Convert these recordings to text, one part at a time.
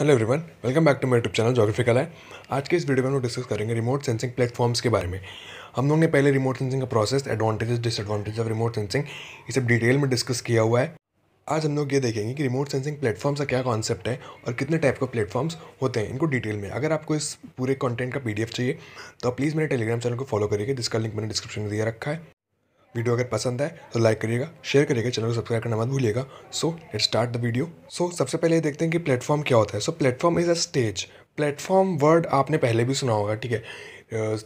hello everyone welcome back to my YouTube channel geographical है आज के इस वीडियो में हम लोग डिस्कस करेंगे रिमोट सेंसिंग प्लेटफॉर्म्स के बारे में हम लोग ने पहले रिमोट सेंसिंग का process advantages disadvantage of remote sensing ये सब डिटेल में डिस्कस किया हुआ है आज हम लोग ये देखेंगे कि रिमोट सेंसिंग प्लेटफॉर्म्स का क्या कॉन्सेप्ट है और कितने टाइप के प्लेटफॉर्म्स होते हैं इनको डिटेल में अगर आपको इस पूरे कॉन्टेंट का पी चाहिए तो प्लीज़ मेरे टेलीग्राम चैनल को फॉलो करिएगा जिसका लिंक मैंने डिस्क्रिप्शन में दिया रखा है वीडियो अगर पसंद आए तो लाइक करिएगा शेयर करिएगा चैनल को सब्सक्राइब करना मत भूलिएगा so let start the video so सबसे पहले ये देखते हैं कि प्लेटफॉर्म क्या होता है so platform is a stage platform word आपने पहले भी सुना होगा ठीक है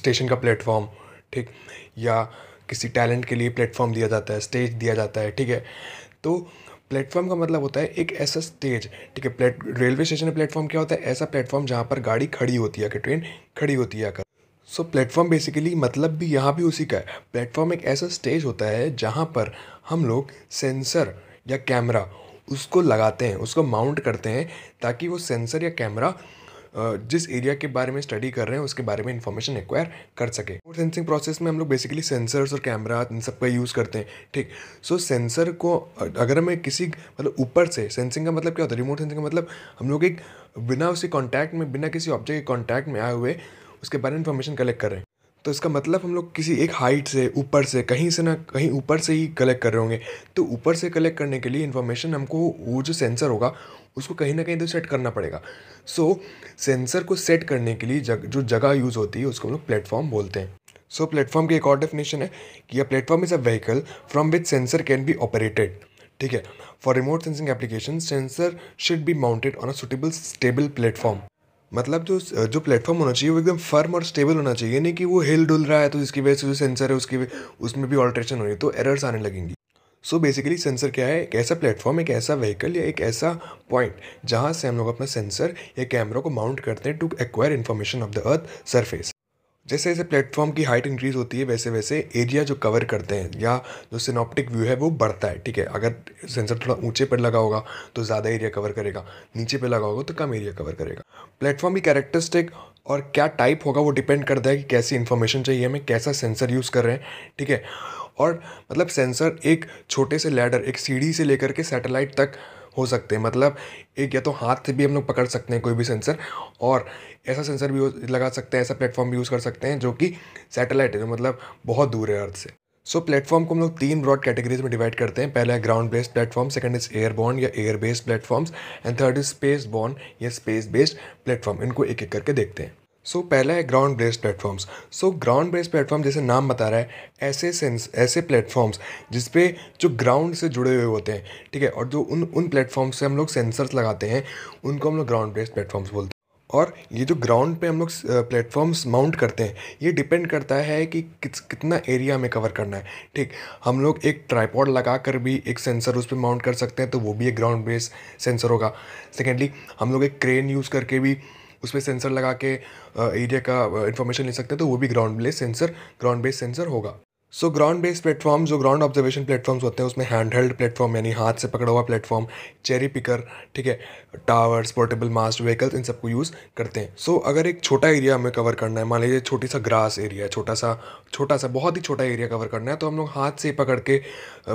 स्टेशन का प्लेटफॉर्म ठीक या किसी टैलेंट के लिए प्लेटफॉर्म दिया जाता है स्टेज दिया जाता है ठीक है तो प्लेटफॉर्म का मतलब होता है एक ऐसा स्टेज ठीक है प्लेट रेलवे स्टेशन प्लेटफॉर्म क्या होता है ऐसा प्लेटफॉर्म जहाँ पर गाड़ी खड़ी होती है कि ट्रेन खड़ी होती है सो प्लेटफॉर्म बेसिकली मतलब भी यहाँ भी उसी का है प्लेटफॉर्म एक ऐसा स्टेज होता है जहाँ पर हम लोग सेंसर या कैमरा उसको लगाते हैं उसको माउंट करते हैं ताकि वो सेंसर या कैमरा जिस एरिया के बारे में स्टडी कर रहे हैं उसके बारे में इन्फॉर्मेशन एक्वायर कर सके और सेंसिंग प्रोसेस में हम लोग बेसिकली सेंसर्स और कैमरा इन सब का यूज़ करते हैं ठीक सो so, सेंसर को अगर हमें किसी मतलब ऊपर से सेंसिंग का मतलब क्या होता है रिमोट सेंसिंग का मतलब हम लोग एक बिना उसी कॉन्टैक्ट में बिना किसी ऑब्जेक्ट के कॉन्टैक्ट में आए हुए उसके बारे में इन्फॉर्मेशन कलेक्ट कर रहे हैं तो इसका मतलब हम लोग किसी एक हाइट से ऊपर से कहीं से ना कहीं ऊपर से ही कलेक्ट कर रहे होंगे तो ऊपर से कलेक्ट करने के लिए इन्फॉर्मेशन हमको वो जो सेंसर होगा उसको कहीं ना कहीं तो सेट करना पड़ेगा सो so, सेंसर को सेट करने के लिए जग, जो जगह यूज़ होती है उसको हम लोग प्लेटफॉर्म बोलते हैं सो so, प्लेटफॉर्म की एक और डेफिनेशन है कि यह platform is a vehicle from which sensor can be operated ठीक है for remote sensing application sensor should be mounted on a suitable stable platform मतलब जो जो प्लेटफॉर्म होना चाहिए वो एकदम फर्म और स्टेबल होना चाहिए नहीं कि वो हिल डुल रहा है तो जिसकी वजह से जो सेंसर है उसकी उसमें भी ऑल्ट्रेशन हो रही है तो एरर्स आने लगेंगी सो बेसिकली सेंसर क्या है एक ऐसा प्लेटफॉर्म एक ऐसा व्हीकल या एक ऐसा पॉइंट जहाँ से हम लोग अपना सेंसर या कैमरा को माउंट करते हैं to acquire information of the earth surface जैसे जैसे प्लेटफॉर्म की हाइट इंक्रीज होती है वैसे वैसे एरिया जो कवर करते हैं या जो सिनॉप्टिक व्यू है वो बढ़ता है ठीक है अगर सेंसर थोड़ा ऊंचे पर लगा होगा तो ज़्यादा एरिया कवर करेगा नीचे पर लगा होगा तो कम एरिया कवर करेगा प्लेटफॉर्म की कैरेक्टरिस्टिक और क्या टाइप होगा वो डिपेंड करता है कि कैसी इन्फॉर्मेशन चाहिए हमें कैसा सेंसर यूज़ कर रहे हैं ठीक है और मतलब सेंसर एक छोटे से लैडर एक सीढ़ी से लेकर के सैटेलाइट तक हो सकते हैं मतलब एक या तो हाथ से भी हम लोग पकड़ सकते हैं कोई भी सेंसर और ऐसा सेंसर भी लगा सकते हैं ऐसा प्लेटफॉर्म भी यूज़ कर सकते हैं जो कि सैटेलाइट है जो मतलब बहुत दूर है अर्थ से सो so, प्लेटफॉर्म को हम लोग तीन ब्रॉड कैटेगरीज में डिवाइड करते हैं पहला है ground based platform second is airborne या air based platforms and third is spaceborne या स्पेस बेस्ड प्लेटफॉर्म इनको एक एक करके देखते हैं सो so, पहला है ground based platforms so ground based platform जैसे नाम बता रहा है ऐसे सेंस ऐसे प्लेटफॉर्म्स जिसपे जो ग्राउंड से जुड़े हुए होते हैं ठीक है और जो उन उन प्लेटफॉर्म्स से हम लोग सेंसर्स लगाते हैं उनको हम लोग ग्राउंड बेस्ड प्लेटफॉर्म्स बोलते हैं और ये जो ग्राउंड पे हम लोग प्लेटफॉर्म्स माउंट करते हैं ये डिपेंड करता है कि कितना एरिया हमें कवर करना है ठीक हम लोग एक ट्राईपॉड लगा कर भी एक सेंसर उस पर माउंट कर सकते हैं तो वो भी एक ग्राउंड बेस्ड सेंसर होगा सेकेंडली हम लोग एक क्रेन यूज़ करके भी उस पर सेंसर लगा के एरिया का इन्फॉर्मेशन ले सकते हैं तो वो भी ground base sensor ground base sensor होगा सो ग्राउंड बेस्ड प्लेटफॉर्म जो ग्राउंड ऑब्जर्वेशन प्लेटफॉर्म्स होते हैं उसमें हैंड हेल्ड प्लेटफॉर्म यानी हाथ से पकड़ा हुआ प्लेटफॉर्म चेरी पिकर ठीक है टावर्स पोर्टेबल मास्ट व्हीकल्स इन सबको यूज़ करते हैं सो so, अगर एक छोटा एरिया हमें कवर करना है मान लीजिए छोटी सा ग्रास एरिया छोटा सा छोटा सा बहुत ही छोटा एरिया कवर करना है तो हम लोग हाथ से पकड़ के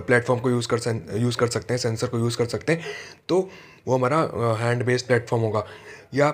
प्लेटफॉर्म को यूज़ कर यूज़ कर सकते हैं सेंसर को यूज़ कर सकते हैं तो वो हमारा हैंड बेस्ड प्लेटफॉर्म होगा या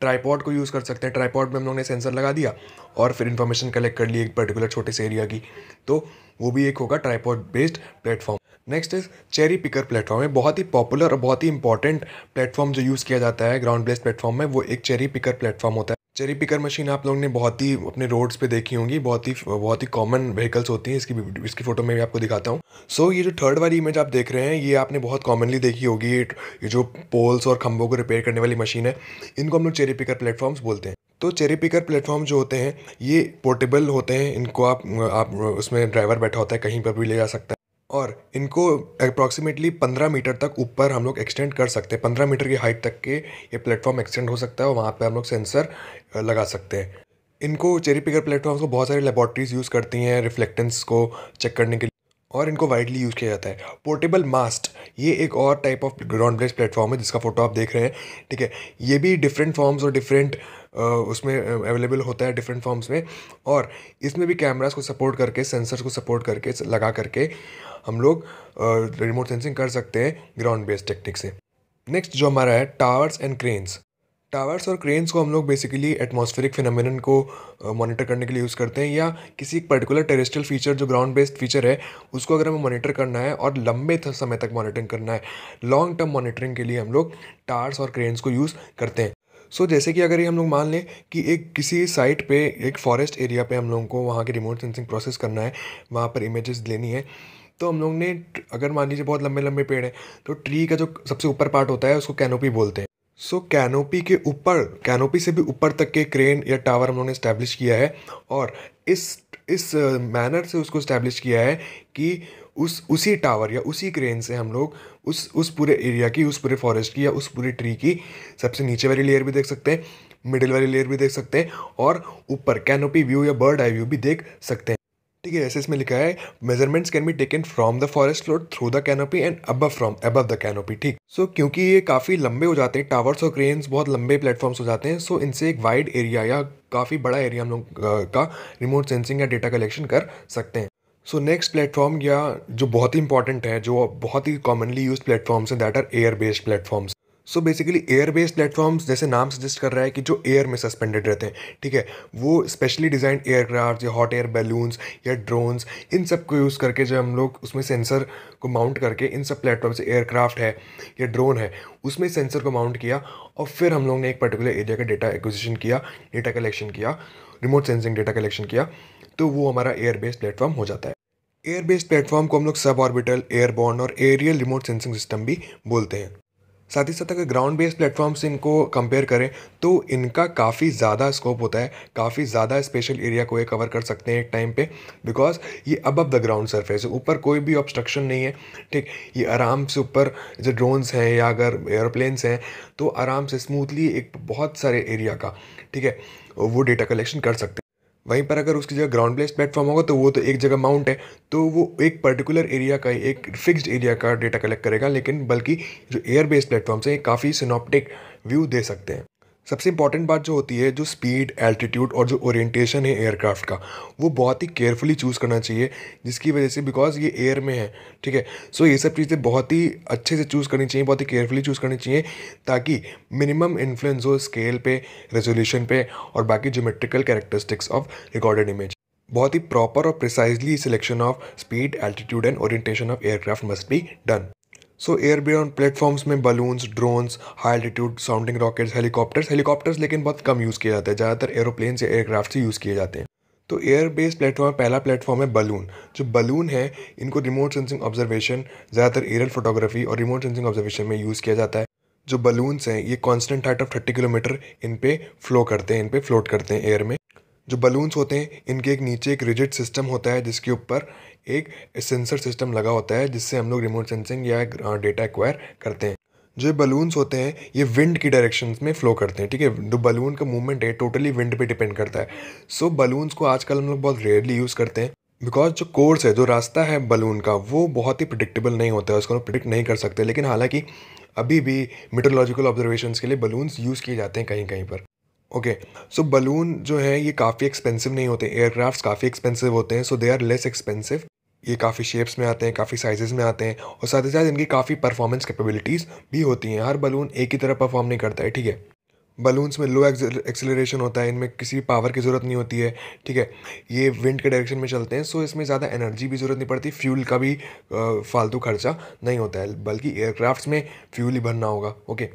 ट्राईपॉड को यूज़ कर सकते हैं ट्राईपॉड में हम लोग ने सेंसर लगा दिया और फिर इन्फॉर्मेशन कलेक्ट कर ली एक पर्टिकुलर छोटे से एरिया की तो वो भी एक होगा tripod based platform next is cherry picker platform है बहुत ही पॉपुलर और बहुत ही इंपॉर्टेंट प्लेटफॉर्म जो यूज़ किया जाता है ग्राउंड बेस्ड प्लेटफॉर्म में वो एक चेरी पिकर प्लेटफॉर्म होता है चेरी पिकर मशीन आप लोगों ने बहुत ही अपने रोड्स पे देखी होंगी बहुत ही बहुत ही कॉमन व्हीकल्स होती हैं इसकी इसकी फ़ोटो में भी आपको दिखाता हूँ सो so, ये जो थर्ड वाली इमेज आप देख रहे हैं ये आपने बहुत कॉमनली देखी होगी ये जो पोल्स और खम्भों को रिपेयर करने वाली मशीन है इनको हम लोग चेरी पिकर प्लेटफॉर्म्स बोलते हैं तो चेरी पिकर प्लेटफॉर्म जो होते हैं ये पोर्टेबल होते हैं इनको आप आप उसमें ड्राइवर बैठा होता है कहीं पर भी ले जा सकता है और इनको अप्रॉक्सीमेटली पंद्रह मीटर तक ऊपर हम लोग एक्सटेंड कर सकते हैं पंद्रह मीटर की हाइट तक के ये प्लेटफॉर्म एक्सटेंड हो सकता है और वहाँ पे हम लोग सेंसर लगा सकते हैं इनको चेरी पिकर प्लेटफॉर्म्स को बहुत सारी लेबॉर्ट्रीज यूज़ करती हैं रिफ्लेक्टेंस को चेक करने के लिए और इनको वाइडली यूज़ किया जाता है पोर्टेबल मास्ट ये एक और type of ground based platform है जिसका फोटो आप देख रहे हैं ठीक है ये भी डिफरेंट फॉर्म्स और डिफरेंट उसमें अवेलेबल होता है डिफरेंट फॉर्म्स में और इसमें भी कैमरास को सपोर्ट करके सेंसर्स को सपोर्ट करके लगा करके हम लोग रिमोट सेंसिंग कर सकते हैं ग्राउंड बेस्ड टेक्निक से नेक्स्ट जो हमारा है टावर्स एंड क्रेन्स टावर्स और क्रेन्स को हम लोग बेसिकली एटमॉस्फेरिक फिनमिन को मॉनिटर uh, करने के लिए यूज़ करते हैं या किसी एक पर्टिकुलर टेरेस्ट्रियल फीचर जो ग्राउंड बेस्ड फीचर है उसको अगर हमें मॉनिटर करना है और लंबे समय तक मॉनिटरिंग करना है लॉन्ग टर्म मॉनिटरिंग के लिए हम लोग टावर्स और क्रेन्स को यूज़ करते हैं सो so, जैसे कि अगर ये हम लोग मान लें कि एक किसी साइट पे एक फॉरेस्ट एरिया पे हम लोगों को वहाँ की रिमोट सेंसिंग प्रोसेस करना है वहाँ पर इमेजेस लेनी है तो हम लोग ने अगर मान लीजिए बहुत लंबे लंबे पेड़ हैं तो ट्री का जो सबसे ऊपर पार्ट होता है उसको कैनोपी बोलते हैं सो so, कैनोपी के ऊपर कैनोपी से भी ऊपर तक के क्रेन या टावर उन्होंने इस्टेब्लिश किया है और इस इस मैनर से उसको इस्टेब्लिश किया है कि उस उसी टावर या उसी क्रेन से हम लोग उस उस पूरे एरिया की उस पूरे फॉरेस्ट की या उस पूरे ट्री की सबसे नीचे वाली लेयर भी देख सकते हैं मिडिल वाली लेयर भी देख सकते हैं और ऊपर कैनोपी व्यू या बर्ड आई व्यू भी देख सकते हैं ठीक है ऐसे इसमें लिखा है measurements can be taken from the forest floor through the canopy and up from above the canopy ठीक सो so, क्योंकि ये काफ़ी लंबे हो जाते हैं टावर्स और क्रेन्स बहुत लंबे प्लेटफॉर्म्स हो जाते हैं सो so इनसे एक वाइड एरिया या काफ़ी बड़ा एरिया हम लोग का रिमोट सेंसिंग या डेटा कलेक्शन कर सकते हैं सो नेक्स्ट प्लेटफॉर्म या जो बहुत ही इंपॉर्टेंट है जो बहुत ही कॉमनली यूज प्लेटफॉर्म्स हैं that are air based platforms so basically air based platforms जैसे नाम सजेस्ट कर रहा है कि जो एयर में सस्पेंडेड रहते हैं ठीक है वो स्पेशली डिज़ाइंड एयरक्राफ्ट या हॉट एयर बैलून्स या ड्रोन्स इन सब को यूज़ करके जब हम लोग उसमें सेंसर को माउंट करके इन सब प्लेटफॉर्म से एयरक्राफ्ट है या ड्रोन है उसमें सेंसर को माउंट किया और फिर हम लोग ने एक पर्टिकुलर एरिया का डेटा एक्विजिशन किया डेटा कलेक्शन किया रिमोट सेंसिंग डेटा कलेक्शन किया तो वो हमारा एयर बेस्ड प्लेटफॉर्म हो जाता है एयर बेस्ड प्लेटफॉर्म को हम लोग सब ऑर्बिटल एयरबॉर्न और एरियल रिमोट सेंसिंग सिस्टम भी बोलते हैं साथ ही साथ अगर ग्राउंड बेस्ड प्लेटफॉर्म से इनको कंपेयर करें तो इनका काफ़ी ज़्यादा स्कोप होता है काफ़ी ज़्यादा स्पेशल एरिया को ये कवर कर सकते हैं एक टाइम पे बिकॉज ये अबव द ग्राउंड सरफेस है ऊपर कोई भी ऑब्स्ट्रक्शन नहीं है ठीक ये आराम से ऊपर जो ड्रोन्स हैं या अगर एयरोप्लेन्स हैं तो आराम से स्मूथली एक बहुत सारे एरिया का ठीक है वो डेटा कलेक्शन कर सकते हैं वहीं पर अगर उसकी जगह ग्राउंड बेस्ड प्लेटफॉर्म होगा तो वो तो एक जगह माउंट है तो वो एक पर्टिकुलर एरिया का एक फिक्स्ड एरिया का डेटा कलेक्ट करेगा लेकिन बल्कि जो एयर बेस्ड प्लेटफॉर्म्स हैं काफ़ी सिनॉप्टिक व्यू दे सकते हैं सबसे इंपॉर्टेंट बात जो होती है जो स्पीड एल्टीट्यूड और जो ओरिएंटेशन है एयरक्राफ्ट का वो बहुत ही केयरफुली चूज़ करना चाहिए जिसकी वजह से बिकॉज ये एयर में है ठीक है सो ये सब चीज़ें बहुत ही अच्छे से चूज़ करनी चाहिए बहुत ही केयरफुली चूज़ करनी चाहिए ताकि मिनिमम इन्फ्लुएंस हो स्केल पे रेजोल्यूशन पे और बाकी geometrical characteristics of recorded image बहुत ही प्रॉपर और precisely selection of speed altitude and orientation of aircraft must be done so airborne platforms में balloons drones high altitude sounding rockets helicopters helicopters लेकिन बहुत कम यूज़ किया जाता है ज़्यादातर एरोप्लेन या एयरक्राफ्ट से यूज़ किए जाते हैं तो एयर बेस प्लेटफॉर्म पहला प्लेटफॉर्म है बलून जो बलून है इनको रिमोट सेंसिंग ऑब्जर्वेशन ज़्यादातर एयरल फोटोग्राफी और रिमोट सेंसिंग ऑब्जर्वेशन में यूज़ किया जाता है जो बलून्स हैं ये constant height of thirty kilometre इन पे फ्लो करते हैं इन पे फ्लोट करते हैं एयर में जो बलून्स होते हैं इनके एक नीचे एक रिजिड सिस्टम होता है जिसके ऊपर एक सेंसर सिस्टम लगा होता है जिससे हम लोग रिमोट सेंसिंग या डेटा एक्वायर करते हैं जो बलून्स होते हैं ये विंड की डायरेक्शन में फ्लो करते हैं ठीक है जो बलून का मूवमेंट है टोटली विंड पे डिपेंड करता है सो so, बलून्स को आजकल हम लोग बहुत रेयरली यूज़ करते हैं बिकॉज जो कोर्स है जो रास्ता है बलून का वो बहुत ही प्रडिक्टेबल नहीं होता है उसको हम प्रिडिक्ट नहीं कर सकते लेकिन हालांकि अभी भी मेट्रोलॉजिकल ऑब्जर्वेशन के लिए बलून्स यूज़ किए जाते हैं कहीं कहीं पर ओके सो बलून जो है ये काफ़ी एक्सपेंसिव नहीं होते एयरक्राफ्ट काफ़ी एक्सपेंसिव होते हैं so they are less expensive ये काफ़ी शेप्स में आते हैं काफ़ी साइजेस में आते हैं और साथ ही साथ इनकी काफ़ी परफॉर्मेंस कैपेबिलिटीज़ भी होती हैं हर बलून एक ही तरह परफॉर्म नहीं करता है ठीक है बलून्स में लो एक्सेलरेशन होता है इनमें किसी भी पावर की ज़रूरत नहीं होती है ठीक है ये विंड के डायरेक्शन में चलते हैं सो इसमें ज़्यादा एनर्जी भी ज़रूरत नहीं पड़ती फ्यूल का भी फालतू खर्चा नहीं होता है बल्कि एयरक्राफ्ट में फ्यूल ही भरना होगा ओके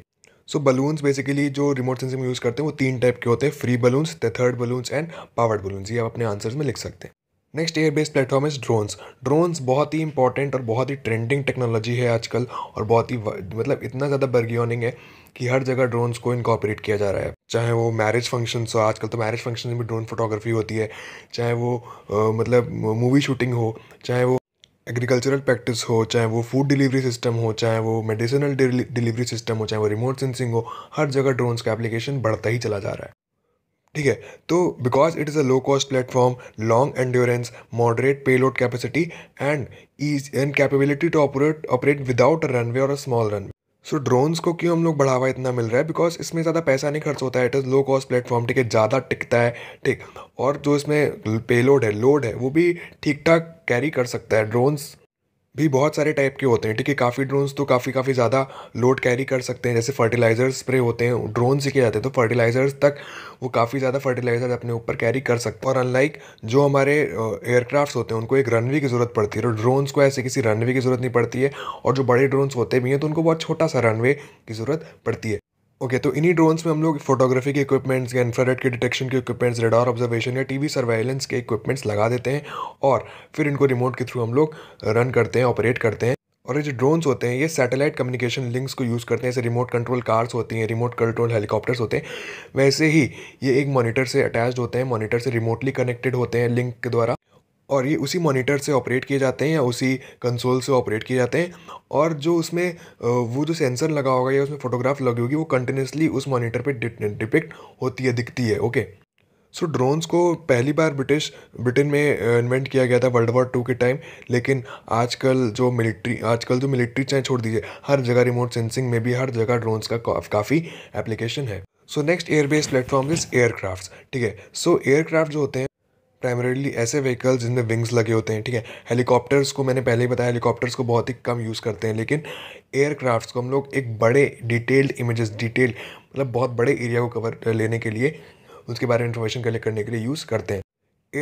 सो बलून्स बेसिकली जो रिमोट सेंसिंग में यूज़ करते हैं वो तीन टाइप के होते हैं free balloons tethered balloons and powered balloons ये आप अपने आंसर्स में लिख सकते हैं next air based platform is drones drones बहुत ही इंपॉर्टेंट और बहुत ही ट्रेंडिंग टेक्नोलॉजी है आजकल और बहुत ही मतलब इतना ज़्यादा बर्गियोनिंग है कि हर जगह ड्रोन्स को इनकॉपरेट किया जा रहा है चाहे वो मैरिज फंक्शंस हो आजकल तो मैरिज फंक्शन में भी ड्रोन फोटोग्राफी होती है चाहे वो आ, मतलब मूवी शूटिंग हो चाहे वो एग्रीकल्चरल प्रैक्टिस हो चाहे वो फूड डिलीवरी सिस्टम हो चाहे वो मेडिसिनल डिलीवरी सिस्टम हो चाहे वो रिमोट सेंसिंग हो हर जगह ड्रोन्स का एप्लीकेशन बढ़ता ही चला जा रहा है ठीक है तो because it is a low cost platform long endurance moderate payload capacity and ease and capability to operate operate without a runway और a small runway so so, drones को क्यों हम लोग बढ़ावा इतना मिल रहा है बिकॉज इसमें ज़्यादा पैसा नहीं खर्च होता है it is low cost platform ठीक है ज़्यादा टिकता है ठीक और जो इसमें पेलोड है लोड है वो भी ठीक ठाक कैरी कर सकता है ड्रोन्स भी बहुत सारे टाइप के होते हैं ठीक है काफ़ी ड्रोन्स तो काफ़ी काफ़ी ज़्यादा लोड कैरी कर सकते हैं जैसे फर्टिलाइज़र स्प्रे होते हैं ड्रोन से किए जाते हैं तो फर्टिलाइज़र्स तक वो काफ़ी ज़्यादा फर्टिलाइज़र अपने ऊपर कैरी कर सकते हैं और अनलाइक जो हमारे एयरक्राफ्ट होते हैं उनको एक रनवे की ज़रूरत पड़ती है और तो ड्रोन्स को ऐसे किसी रनवे की ज़रूरत नहीं पड़ती है और जो बड़े ड्रोन्स होते भी हैं तो उनको बहुत छोटा सा रनवे की ज़रूरत पड़ती है ओके तो इन्हीं ड्रोन्स में हम लोग फोटोग्राफी के इक्विपमेंट्स या इन्फ्रारेड के डिटेक्शन के इक्विपमेंट्स रेडार ऑब्जर्वेशन या टीवी सर्वेलेंस के इक्विपमेंट्स लगा देते हैं और फिर इनको रिमोट के थ्रू हम लोग रन करते हैं ऑपरेट करते हैं और ये जो ड्रोन्स होते हैं ये सैटेलाइट कम्युनिकेशन लिंक्स को यूज़ करते हैं जैसे रिमोट कंट्रोल कार्स होती हैं रिमोट कंट्रोल हेलीकॉप्टर्स होते हैं वैसे ही ये एक मॉनिटर से अटैच्ड होते हैं मॉनिटर से रिमोटली कनेक्टेड होते हैं लिंक के द्वारा और ये उसी मॉनिटर से ऑपरेट किए जाते हैं या उसी कंसोल से ऑपरेट किए जाते हैं और जो उसमें वो जो सेंसर लगा होगा या उसमें फोटोग्राफ लगी होगी वो कंटिन्यूसली उस मॉनिटर पे डिपिक्ट होती है दिखती है ओके सो so, ड्रोन्स को पहली बार ब्रिटिश ब्रिटेन में इन्वेंट किया गया था वर्ल्ड वॉर टू के टाइम लेकिन आजकल जो मिलिट्री आजकल जो मिलिट्री चाहे छोड़ दीजिए हर जगह रिमोट सेंसिंग में भी हर जगह ड्रोन्स का काफ़ी एप्लीकेशन है so next airbase platform is aircraft ठीक है सो एयरक्राफ्ट जो होते हैं प्राइमरीली ऐसे व्हीकल्स जिनमें विंग्स लगे होते हैं ठीक है हेलीकॉप्टर्स को मैंने पहले ही बताया हेलीकॉप्टर्स को बहुत ही कम यूज़ करते हैं लेकिन एयरक्राफ्ट्स को हम लोग एक बड़े डिटेल्ड इमेजेस डिटेल मतलब बहुत बड़े एरिया को कवर लेने के लिए उसके बारे में इन्फॉर्मेशन कलेक्ट करने के लिए यूज़ करते हैं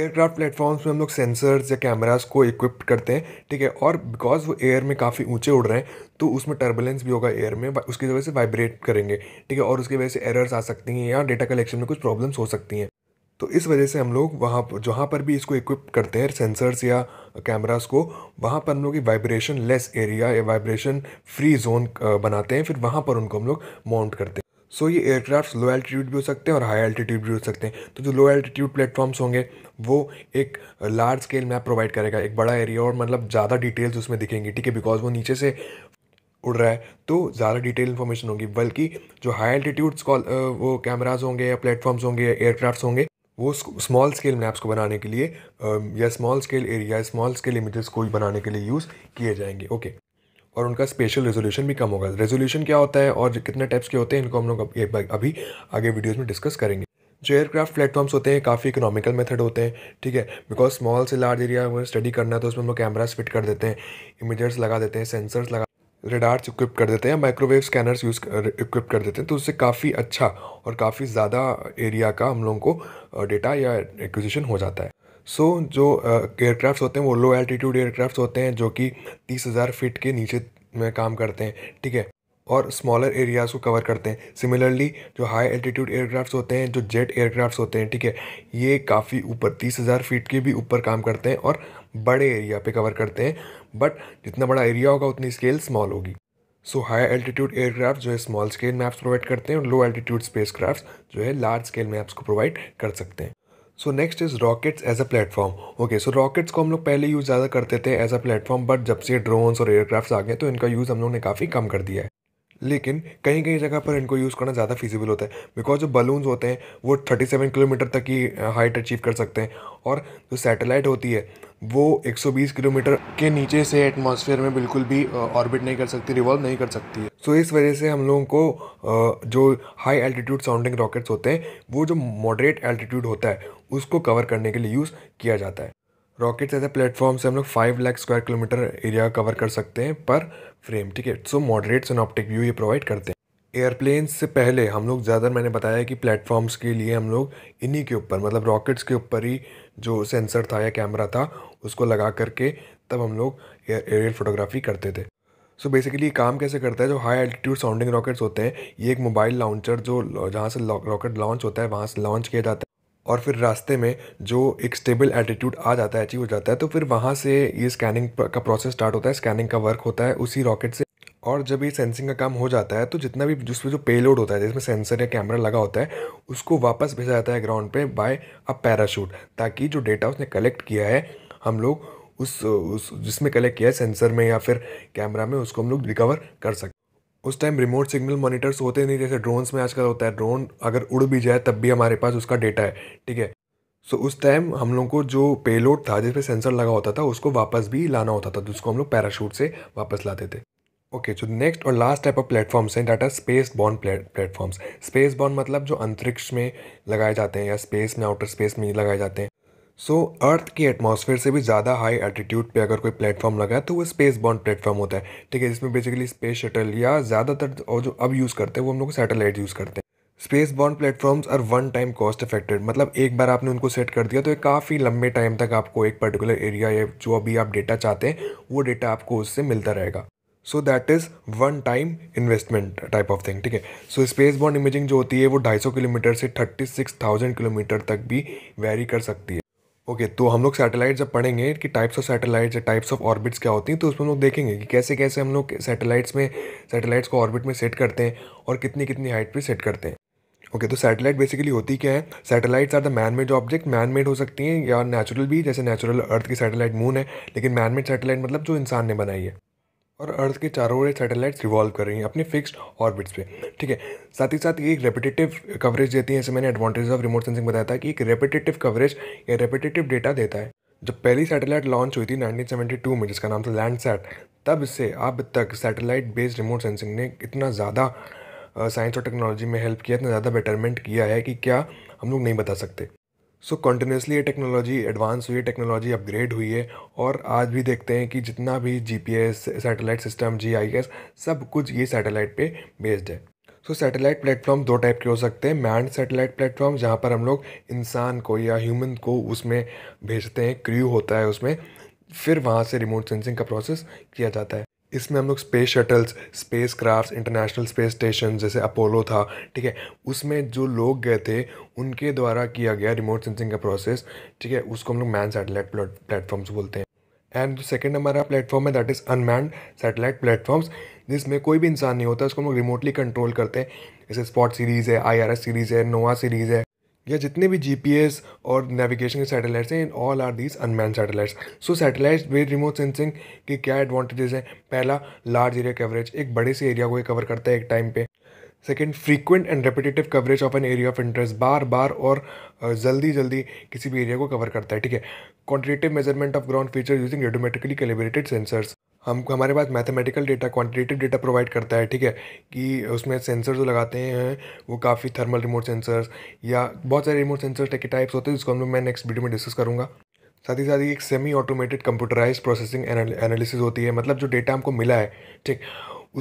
एयरक्राफ्ट प्लेटफॉर्म्स में हम लोग सेंसर्स या कैमराज को इक्विप करते हैं ठीक है और बिकॉज वो एयर में काफ़ी ऊंचे उड़ रहे हैं तो उसमें टर्बुलेंस भी होगा एयर में उसकी वजह से वाइब्रेट करेंगे ठीक है और उसकी वजह से एरर्स आ सकती हैं या डेटा कलेक्शन में कुछ प्रॉब्लम्स हो सकती हैं तो इस वजह से हम लोग वहाँ पर जहाँ पर भी इसको इक्विप करते हैं सेंसर्स या कैमरास को वहाँ पर हम लोग वाइब्रेशन लेस एरिया या वाइब्रेशन फ्री जोन बनाते हैं फिर वहाँ पर उनको हम लोग माउंट करते हैं सो so, ये एयरक्राफ्ट लो एल्टीट्यूड भी हो सकते हैं और हाई एल्टीट्यूड भी हो सकते हैं तो जो लो एल्टीट्यूड प्लेटफॉर्म्स होंगे वो एक लार्ज स्केल मैप प्रोवाइड करेगा एक बड़ा एरिया और मतलब ज़्यादा डिटेल्स उसमें दिखेंगी ठीक है बिकॉज वो नीचे से उड़ रहा है तो ज़्यादा डिटेल इन्फॉर्मेशन होगी बल्कि जो हाई एल्टीट्यूड्स कॉल वो कैमराज होंगे या प्लेटफॉर्म्स होंगे या एयरक्राफ्ट होंगे वो स्मॉल स्केल मैप्स को बनाने के लिए um, या small scale area small scale images को बनाने के लिए यूज़ किए जाएंगे ओके और उनका स्पेशल रेजोल्यूशन भी कम होगा रेजोल्यूशन क्या होता है और कितने टाइप्स के होते हैं इनको हम लोग अभी आगे वीडियोज़ में डिस्कस करेंगे जो एयरक्राफ्ट प्लेटफॉर्म्स होते हैं काफ़ी इकोनॉमिकल मेथड होते हैं ठीक है बिकॉज स्मॉल से लार्ज एरिया में स्टडी करना है तो उसमें हम लोग कैमराज फिट कर देते हैं इमेजर्स लगा देते हैं सेंसर्स लगा रेडार्स इक्विप कर देते हैं माइक्रोवेव स्कैनर्स यूज़ इक्विप कर देते हैं तो उससे काफ़ी अच्छा और काफ़ी ज़्यादा एरिया का हम लोगों को डेटा या एक्विजिशन हो जाता है सो so, जो एयरक्राफ्ट होते हैं वो लो एल्टीट्यूड एयरक्राफ्ट होते हैं जो कि तीस हज़ार फीट के नीचे में काम करते हैं ठीक है और स्मॉलर एरियाज़ को कवर करते हैं सिमिलरली जो हाई एल्टीट्यूड एयरक्राफ्ट होते हैं जो जेट एयरक्राफ्ट होते हैं ठीक है ये काफ़ी ऊपर तीस हज़ार फीट के भी ऊपर काम करते हैं और बड़े एरिया पे कवर करते हैं बट जितना बड़ा एरिया होगा उतनी स्केल स्मॉल होगी सो हाई एल्टीट्यूड एयरक्राफ्ट जो है स्मॉल स्केल मैप्स प्रोवाइड करते हैं और लो एल्टीट्यूड स्पेस जो है लार्ज स्केल मैप्स को प्रोवाइड कर सकते हैं so next is rockets as a platform okay so rockets को हम लोग पहले यूज़ ज़्यादा करते थे एज अ प्लेटफॉर्म बट जब से ड्रोन्स और एयरक्राफ्ट्स आ गए तो इनका यूज़ हम लोग ने काफ़ी कम कर दिया है लेकिन कहीं कहीं जगह पर इनको यूज़ करना ज़्यादा फिजिबल होता है बिकॉज जो बलून्स होते हैं वो थर्टी सेवन किलोमीटर तक की हाइट अचीव कर सकते हैं और जो सैटेलाइट होती है वो 120 किलोमीटर के नीचे से एटमॉस्फेयर में बिल्कुल भी ऑर्बिट नहीं कर सकती रिवॉल्व नहीं कर सकती सो so, इस वजह से हम लोगों को जो हाई एल्टीट्यूड साउंडिंग रॉकेट्स होते हैं वो जो मॉडरेट एल्टीट्यूड होता है उसको कवर करने के लिए यूज़ किया जाता है रॉकेट ऐसे प्लेटफॉर्म से हम लोग five lakh square kilometre area cover कर सकते हैं पर फ्रेम ठीक है सो मॉडरेट सनॉप्टिक व्यू ये प्रोवाइड करते हैं एयरप्लेन से पहले हम लोग ज़्यादा मैंने बताया कि प्लेटफॉर्म्स के लिए हम लोग इन्हीं के ऊपर मतलब रॉकेट्स के ऊपर ही जो सेंसर था या कैमरा था उसको लगा करके तब हम लोग एयरियल फोटोग्राफी करते थे सो so बेसिकली काम कैसे करता है जो हाई एल्टीट्यूड साउंडिंग रॉकेट्स होते हैं ये एक मोबाइल लॉन्चर जो जहाँ से रॉकेट लॉन्च होता है वहाँ से लॉन्च किया जाता है और फिर रास्ते में जो एक स्टेबल एटीट्यूड आ जाता है अचीव हो जाता है तो फिर वहाँ से ये स्कैनिंग का प्रोसेस स्टार्ट होता है स्कैनिंग का वर्क होता है उसी रॉकेट से और जब ये सेंसिंग का काम हो जाता है तो जितना भी जिसमें जो पेलोड होता है जिसमें सेंसर या कैमरा लगा होता है उसको वापस भेजा जाता है ग्राउंड पे बाय अ पैराशूट ताकि जो डेटा उसने कलेक्ट किया है हम लोग उस, उस जिसमें कलेक्ट किया है सेंसर में या फिर कैमरा में उसको हम लोग रिकवर कर सकें उस टाइम रिमोट सिग्नल मॉनिटर्स होते नहीं जैसे ड्रोन्स में आजकल होता है ड्रोन अगर उड़ भी जाए तब भी हमारे पास उसका डेटा है ठीक है सो उस टाइम हम लोग को जो पेलोड था जिस पर सेंसर लगा होता था उसको वापस भी लाना होता था जिसको तो हम लोग पैराशूट से वापस लाते थे ओके जो नेक्स्ट और लास्ट टाइप ऑफ प्लेटफॉर्म्स हैं data spaceborne platforms spaceborne मतलब जो अंतरिक्ष में लगाए जाते हैं या स्पेस में आउटर स्पेस में लगाए जाते हैं सो so, अर्थ की एटमॉस्फेयर से भी ज़्यादा हाई एटीट्यूड पे अगर कोई प्लेटफॉर्म लगा है तो वो स्पेस बॉन्ड प्लेटफॉर्म होता है ठीक है जिसमें बेसिकली स्पेस शटल या ज़्यादातर और जो अब यूज़ करते हैं वो हम लोग सैटेलाइट यूज़ करते हैं spaceborne platforms are one time cost effected मतलब एक बार आपने उनको सेट कर दिया तो काफ़ी लंबे टाइम तक आपको एक पर्टिकुलर एरिया या जो अभी आप डेटा चाहते हैं वो डेटा आपको उससे मिलता रहेगा so that is one time investment type of thing ठीक है सो स्पेस बॉन्ड इमेजिंग जो होती है वो ढाई किलोमीटर से थर्टी किलोमीटर तक भी वेरी कर सकती है ओके okay, तो हम लोग सैटेलाइट जब पढ़ेंगे कि टाइप्स ऑफ सैटेलाइट या टाइप्स ऑफ ऑर्बिट्स क्या होती हैं तो उसमें हम लोग देखेंगे कि कैसे कैसे हम लोग सैटेलाइट्स में सैटेलाइट्स को ऑर्बिट में सेट करते हैं और कितनी कितनी हाइट पे सेट करते हैं ओके okay, तो सैटेलाइट बेसिकली होती क्या है satellites are the man made object man made हो सकती हैं या नेचुरल भी जैसे नेचुरल अर्थ की सैटेलाइट मून है लेकिन मैन मेड सैटेलाइट मतलब जो इंसान ने बनाई है और अर्थ के चारों ओर सैटेलाइट्स रिवॉल्व कर रही हैं अपने फिक्स्ड ऑर्बिट्स पे ठीक है साथ ही साथ ये एक रेपिटेटिव कवरेज देती है जैसे मैंने एडवांटेज ऑफ रिमोट सेंसिंग बताया था कि एक रेपिटेटिव कवरेज या रेपिटेटिव डेटा देता है जब पहली सैटेलाइट लॉन्च हुई थी 1972 में जिसका नाम था लैंड तब से अब तक सैटेलाइट बेस्ड रिमोट सेंसिंग ने इतना ज़्यादा साइंस और टेक्नोलॉजी में हेल्प किया इतना ज़्यादा बेटरमेंट किया है कि क्या हम लोग नहीं बता सकते सो कंटिन्यूसली ये टेक्नोलॉजी एडवांस हुई है टेक्नोलॉजी अपग्रेड हुई है और आज भी देखते हैं कि जितना भी G P S satellite system G I S सब कुछ ये सैटेलाइट पे बेस्ड है सो सैटेलाइट प्लेटफॉर्म दो टाइप के हो सकते हैं मैंड सैटेलाइट प्लेटफॉर्म जहाँ पर हम लोग इंसान को या ह्यूमन को उसमें भेजते हैं क्र्यू होता है उसमें फिर वहाँ से रिमोट सेंसिंग का प्रोसेस किया जाता है इसमें हम लोग space shuttles space craft international space station जैसे अपोलो था ठीक है उसमें जो लोग गए थे उनके द्वारा किया गया रिमोट सेंसिंग का प्रोसेस ठीक है उसको हम लोग मैन सैटेलाइट प्लेटफॉर्म्स बोलते हैं एंड जो सेकेंड हमारा प्लेटफॉर्म है that is unmanned satellite platforms जिसमें कोई भी इंसान नहीं होता उसको हम लोग रिमोटली कंट्रोल करते हैं जैसे स्पॉट सीरीज़ है आई सीरीज़ है नोवा सीरीज़ है या जितने भी जी और नेविगेशन के सैटेलाइट्स हैं in all are these unmanned satellites so satellites with remote sensing के क्या एडवांटेजेस हैं पहला लार्ज एरिया कवरेज एक बड़े से एरिया को ये कवर करता है एक टाइम पे second frequent and repetitive coverage of an area of interest बार बार और जल्दी जल्दी किसी भी एरिया को कवर करता है ठीक है quantitative measurement of ground feature using automatically calibrated sensors हमको हमारे पास mathematical data quantitative data provide करता है ठीक है कि उसमें सेंसर जो लगाते हैं वो काफ़ी थर्मल रिमोट सेंसर्स या बहुत सारे रिमोट सेंसर्स के टाइप्स होते हैं जिसको हम मैं नेक्स्ट वीडियो में डिस्कस करूँगा साथ ही साथ ही एक semi automated computerise processing analysis होती है मतलब जो डेटा हमको मिला है ठीक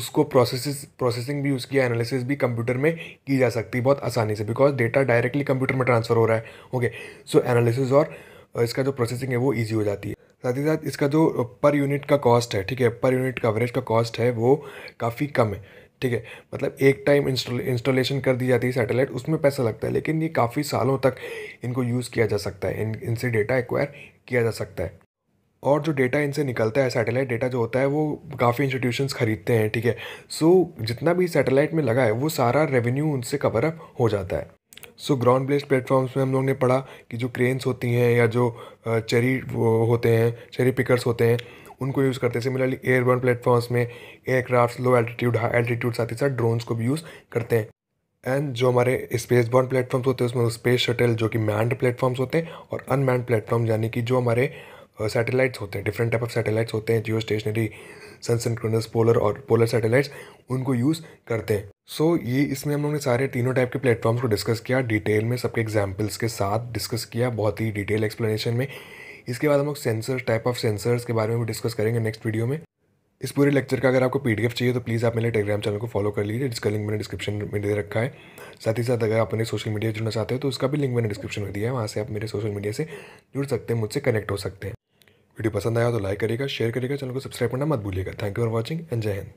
उसको प्रोसेस प्रोसेसिंग भी उसकी एनालिसिस भी कंप्यूटर में की जा सकती है बहुत आसानी से बिकॉज डेटा डायरेक्टली कंप्यूटर में ट्रांसफ़र हो रहा है ओके सो एनालिसिस और इसका जो प्रोसेसिंग है वो ईजी हो जाती है साथ ही साथ इसका जो पर यूनिट का कॉस्ट है ठीक है पर यूनिट कवरेज का कॉस्ट है वो काफ़ी कम है ठीक है मतलब एक टाइम इंस्टॉलेशन कर दी जाती है सैटेलाइट उसमें पैसा लगता है लेकिन ये काफ़ी सालों तक इनको यूज़ किया जा सकता है इन इनसे डेटा एक्वायर किया जा सकता है और जो डेटा इनसे निकलता है सैटेलाइट डेटा जो होता है वो काफ़ी इंस्टीट्यूशंस खरीदते हैं ठीक है सो so, जितना भी सैटेलाइट में लगा है वो सारा रेवेन्यू उनसे कवर अप हो जाता है सो ग्राउंड बेस्ड प्लेटफॉर्म्स में हम लोग ने पढ़ा कि जो क्रेन्स होती हैं या जो चेरी वो होते हैं चेरी पिकर्स होते हैं उनको यूज़ करते हैं सिमिलरली एयरबर्न प्लेटफॉर्म्स में aircraft low altitude high altitude साथ ही साथ ड्रोन्स को भी यूज़ करते हैं एंड जो हमारे स्पेस बॉर्न प्लेटफॉर्म्स होते हैं उसमें स्पेस शटल जो कि मैंड प्लेटफॉर्म्स होते हैं और अनमैंड प्लेटफॉर्म यानी कि जो हमारे सैटेलाइट्स होते हैं डिफरेंट टाइप ऑफ सैटेलाइट्स होते हैं जियो स्टेशनरी सनसिंक्रोनस पोलर और पोलर सैटेलाइट्स उनको यूज़ करते हैं सो so, ये इसमें हम लोगों ने सारे तीनों टाइप के प्लेटफॉर्म्स को डिस्कस किया डिटेल में सबके एग्जाम्पल्स के साथ डिस्कस किया बहुत ही डिटेल एक्सप्लेनेशन में इसके बाद हम लोग सेंसर टाइप ऑफ सेंसर्स के बारे में भी डिस्कस करेंगे नेक्स्ट वीडियो में इस पूरे लेक्चर का अगर आपको पी चाहिए तो प्लीज़ आप मेरे टेलीग्राम चैनल को फॉलो कर लीजिए जिसका लिंक मैंने डिस्क्रिप्शन में दे रखा है साथ ही साथ अगर आप अपने सोशल मीडिया जुड़ना चाहते हो तो उसका भी लिंक मैंने डिस्क्रिप्शन में दिया है वहाँ से आप मेरे सोशल मीडिया से जुड़ सकते हैं मुझसे कनेक्ट हो सकते हैं वीडियो पसंद आया तो लाइक करेगा शेयर करेगा चैनल को सब्सक्राइब करना मत भूलिएगा thank you for watching and Jai Hind